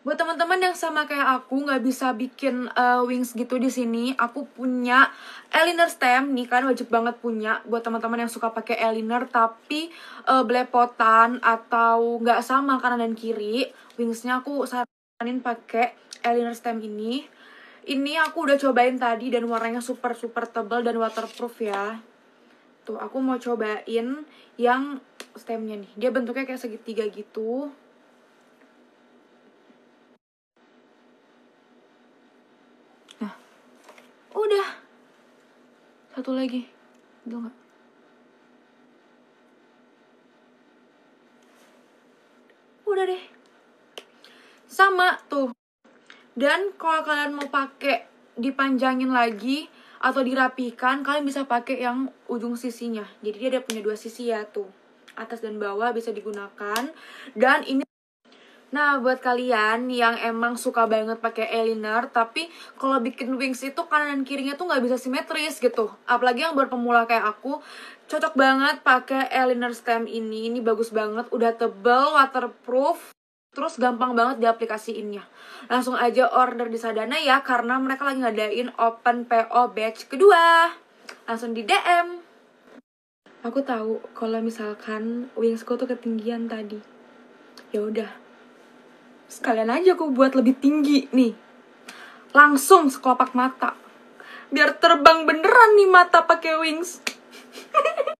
Buat teman-teman yang sama kayak aku nggak bisa bikin uh, wings gitu di sini, aku punya eyeliner stem nih kan wajib banget punya buat teman-teman yang suka pakai eyeliner tapi uh, belepotan atau nggak sama kanan dan kiri, wingsnya aku saranin pakai eyeliner stem ini. Ini aku udah cobain tadi dan warnanya super super tebal dan waterproof ya. Tuh aku mau cobain yang stemnya nih. Dia bentuknya kayak segitiga gitu. satu lagi itu nggak udah deh sama tuh dan kalau kalian mau pakai dipanjangin lagi atau dirapikan kalian bisa pakai yang ujung sisinya jadi dia ada punya dua sisi ya tuh atas dan bawah bisa digunakan dan ini Nah, buat kalian yang emang suka banget pakai eyeliner, tapi kalau bikin wings itu kanan dan kirinya tuh nggak bisa simetris gitu. Apalagi yang baru pemula kayak aku, cocok banget pakai eyeliner stem ini. Ini bagus banget, udah tebal waterproof, terus gampang banget diaplikasiinnya. Langsung aja order di Sadana ya, karena mereka lagi ngadain open PO batch kedua. Langsung di DM. Aku tahu kalau misalkan wingsku tuh ketinggian tadi. Ya udah, sekalian aja aku buat lebih tinggi nih. Langsung sekopak mata. Biar terbang beneran nih mata pakai wings.